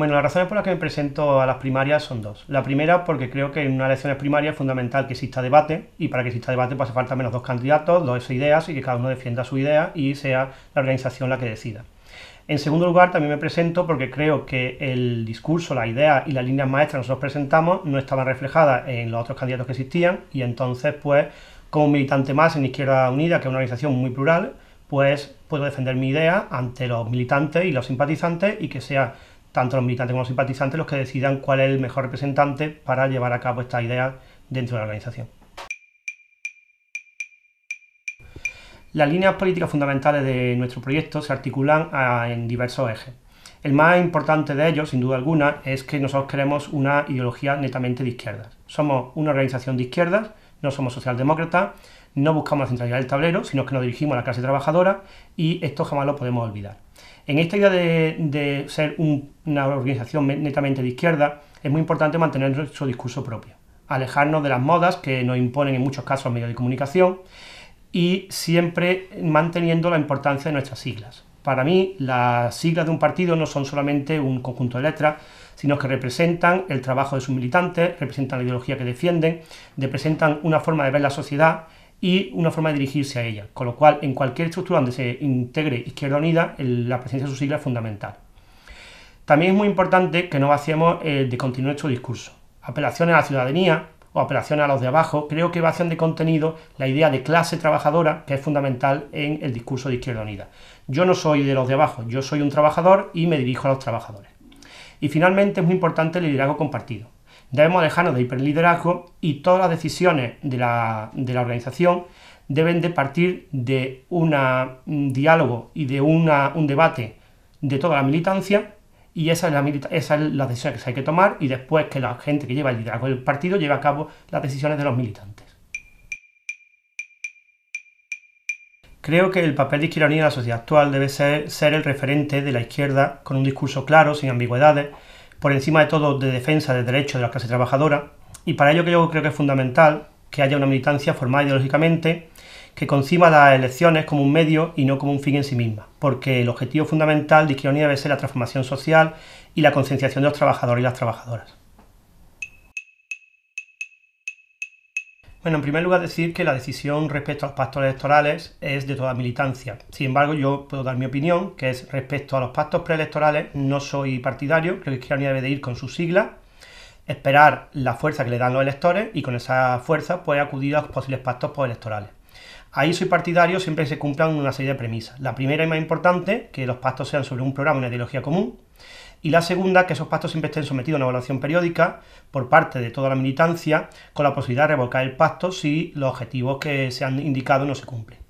Bueno, las razones por las que me presento a las primarias son dos. La primera, porque creo que en una elección primaria es fundamental que exista debate, y para que exista debate pues, hace falta menos dos candidatos, dos ideas, y que cada uno defienda su idea y sea la organización la que decida. En segundo lugar, también me presento porque creo que el discurso, la idea y las líneas maestras que nosotros presentamos no estaban reflejadas en los otros candidatos que existían, y entonces, pues, como militante más en Izquierda Unida, que es una organización muy plural, pues puedo defender mi idea ante los militantes y los simpatizantes y que sea tanto los militantes como los simpatizantes los que decidan cuál es el mejor representante para llevar a cabo esta idea dentro de la organización. Las líneas políticas fundamentales de nuestro proyecto se articulan ah, en diversos ejes. El más importante de ellos, sin duda alguna, es que nosotros queremos una ideología netamente de izquierdas. Somos una organización de izquierdas, no somos socialdemócratas, no buscamos la centralidad del tablero, sino que nos dirigimos a la clase trabajadora y esto jamás lo podemos olvidar. En esta idea de, ser una organización netamente de izquierda, es muy importante mantener nuestro discurso propio, alejarnos de las modas que nos imponen en muchos casos medios de comunicación y siempre manteniendo la importancia de nuestras siglas. Para mí, las siglas de un partido no son solamente un conjunto de letras, sino que representan el trabajo de sus militantes, representan la ideología que defienden, representan una forma de ver la sociedad y una forma de dirigirse a ella, con lo cual en cualquier estructura donde se integre Izquierda Unida, la presencia de su sigla es fundamental. También es muy importante que no vaciemos eh, de continuar nuestro discurso. Apelaciones a la ciudadanía o apelaciones a los de abajo, creo que vacían de contenido la idea de clase trabajadora que es fundamental en el discurso de Izquierda Unida. Yo no soy de los de abajo, yo soy un trabajador y me dirijo a los trabajadores. Y finalmente es muy importante el liderazgo compartido. Debemos dejarnos de hiperliderazgo y todas las decisiones de la, organización deben de partir de un diálogo y de un debate de toda la militancia y esa es la, esa es la decisión que se hay que tomar y después que la gente que lleva el liderazgo del partido lleve a cabo las decisiones de los militantes. Creo que el papel de Izquierda en la sociedad actual debe ser, ser el referente de la izquierda con un discurso claro, sin ambigüedades, por encima de todo de defensa de derechos de la clase trabajadora, y para ello creo, creo que es fundamental que haya una militancia formada ideológicamente que conciba las elecciones como un medio y no como un fin en sí misma, porque el objetivo fundamental de Izquierda Unida debe ser la transformación social y la concienciación de los trabajadores y las trabajadoras. Bueno, en primer lugar decir que la decisión respecto a los pactos electorales es de toda militancia. Sin embargo, yo puedo dar mi opinión, que es respecto a los pactos preelectorales no soy partidario, creo que la Unida debe ir con su sigla, esperar la fuerza que le dan los electores y con esa fuerza puede acudir a los posibles pactos postelectorales. Ahí soy partidario siempre que se cumplan una serie de premisas. La primera y más importante, que los pactos sean sobre un programa, una ideología común y la segunda, que esos pactos siempre estén sometidos a una evaluación periódica por parte de toda la militancia, con la posibilidad de revocar el pacto si los objetivos que se han indicado no se cumplen.